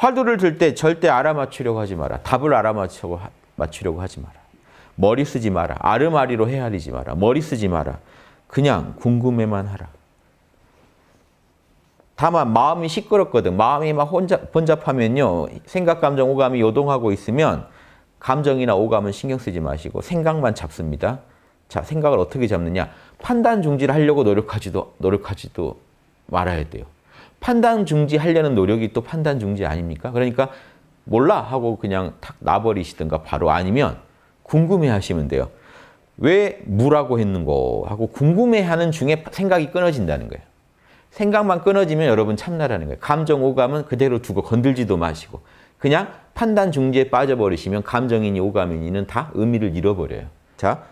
화두를들 때 절대 알아맞히려고 하지 마라. 답을 알아맞히려고 하, 맞추려고 하지 마라. 머리 쓰지 마라. 아르마리로 헤아리지 마라. 머리 쓰지 마라. 그냥 궁금해만 하라. 다만 마음이 시끄럽거든. 마음이 막 혼자, 혼잡하면요 생각, 감정, 오감이 요동하고 있으면 감정이나 오감은 신경 쓰지 마시고 생각만 잡습니다. 자, 생각을 어떻게 잡느냐? 판단 중지를 하려고 노력하지도 노력하지도 말아야 돼요. 판단 중지하려는 노력이 또 판단 중지 아닙니까? 그러니까 몰라 하고 그냥 탁 놔버리시든가 바로 아니면 궁금해 하시면 돼요. 왜 무라고 했는고 하고 궁금해하는 중에 생각이 끊어진다는 거예요. 생각만 끊어지면 여러분 참나라는 거예요. 감정 오감은 그대로 두고 건들지도 마시고 그냥 판단 중지에 빠져버리시면 감정이니 오감이니는 다 의미를 잃어버려요. 자,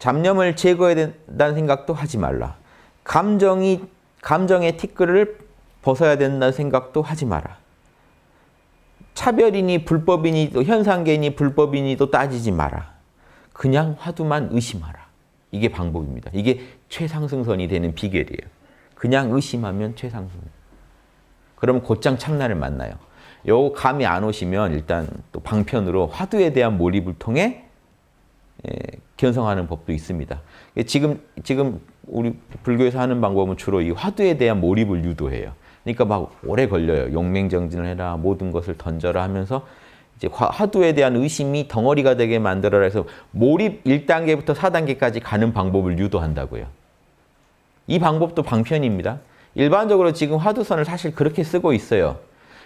잡념을 제거해야 된다는 생각도 하지 말라. 감정이 감정의 티끌을 벗어야 된다는 생각도 하지 마라. 차별이니 불법이니 또 현상계니 불법이니또 따지지 마라. 그냥 화두만 의심하라. 이게 방법입니다. 이게 최상승선이 되는 비결이에요. 그냥 의심하면 최상승. 그럼 곧장 참나를 만나요. 요 감이 안 오시면 일단 또 방편으로 화두에 대한 몰입을 통해 예, 견성하는 법도 있습니다. 지금 지금 우리 불교에서 하는 방법은 주로 이 화두에 대한 몰입을 유도해요. 그러니까 막 오래 걸려요. 용맹정진을 해라, 모든 것을 던져라 하면서 이제 화두에 대한 의심이 덩어리가 되게 만들어라 해서 몰입 1단계부터 4단계까지 가는 방법을 유도한다고요. 이 방법도 방편입니다. 일반적으로 지금 화두선을 사실 그렇게 쓰고 있어요.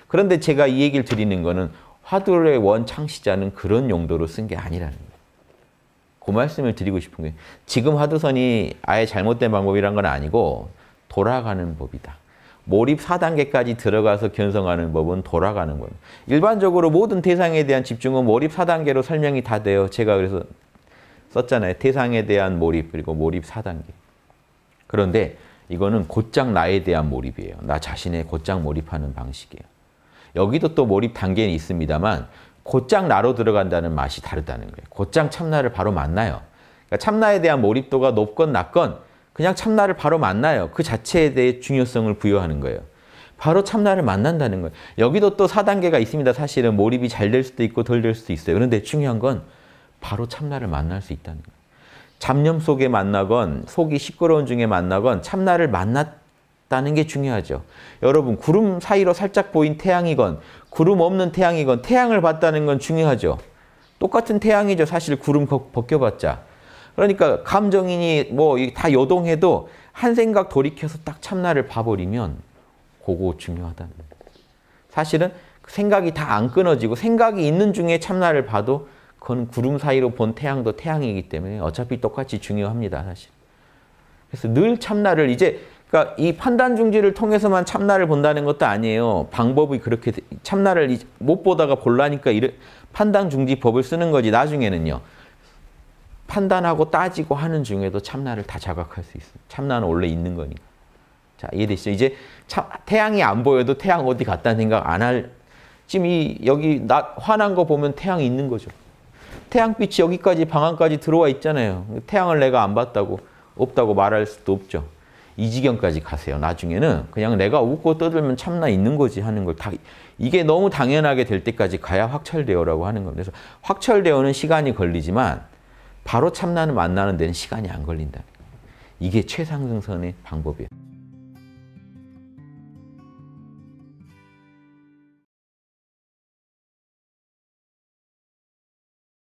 그런데 제가 이 얘기를 드리는 거는 화두의 원 창시자는 그런 용도로 쓴 게 아니라는 거예요. 그 말씀을 드리고 싶은 게 지금 화두선이 아예 잘못된 방법이란 건 아니고 돌아가는 법이다. 몰입 4단계까지 들어가서 견성하는 법은 돌아가는 겁니다. 일반적으로 모든 대상에 대한 집중은 몰입 4단계로 설명이 다 돼요. 제가 그래서 썼잖아요. 대상에 대한 몰입 그리고 몰입 4단계. 그런데 이거는 곧장 나에 대한 몰입이에요. 나 자신의 곧장 몰입하는 방식이에요. 여기도 또 몰입 단계는 있습니다만 곧장 나로 들어간다는 맛이 다르다는 거예요. 곧장 참나를 바로 만나요. 그러니까 참나에 대한 몰입도가 높건 낮건 그냥 참나를 바로 만나요. 그 자체에 대해 중요성을 부여하는 거예요. 바로 참나를 만난다는 거예요. 여기도 또 4단계가 있습니다. 사실은 몰입이 잘 될 수도 있고 덜 될 수도 있어요. 그런데 중요한 건 바로 참나를 만날 수 있다는 거예요. 잡념 속에 만나건 속이 시끄러운 중에 만나건 참나를 만났다는 게 중요하죠. 여러분 구름 사이로 살짝 보인 태양이건 구름 없는 태양이건 태양을 봤다는 건 중요하죠. 똑같은 태양이죠. 사실 구름 벗겨봤자. 그러니까 감정이니 뭐다 요동해도 한 생각 돌이켜서 딱 참나를 봐버리면 그거 중요하다는 사실은 그 생각이 다 안 끊어지고 생각이 있는 중에 참나를 봐도 그건 구름 사이로 본 태양도 태양이기 때문에 어차피 똑같이 중요합니다 사실. 그래서 늘 참나를 이제 그러니까 이 판단 중지를 통해서만 참나를 본다는 것도 아니에요. 방법이 그렇게 참나를 못 보다가 볼라니까 판단 중지 법을 쓰는 거지 나중에는요. 판단하고 따지고 하는 중에도 참나를 다 자각할 수 있어요. 참나는 원래 있는 거니까. 자, 이해되시죠? 이제 참, 태양이 안 보여도 태양 어디 갔다는 생각 안 할, 지금 이, 여기 낮, 환한 거 보면 태양 이 있는 거죠. 태양빛이 여기까지 방안까지 들어와 있잖아요. 태양을 내가 안 봤다고, 없다고 말할 수도 없죠. 이 지경까지 가세요. 나중에는 그냥 내가 웃고 떠들면 참나 있는 거지 하는 걸 다, 이게 너무 당연하게 될 때까지 가야 확철되어라고 하는 겁니다. 그래서 확철되어는 시간이 걸리지만, 바로 참나는 만나는 데는 시간이 안 걸린다. 이게 최상승선의 방법이에요.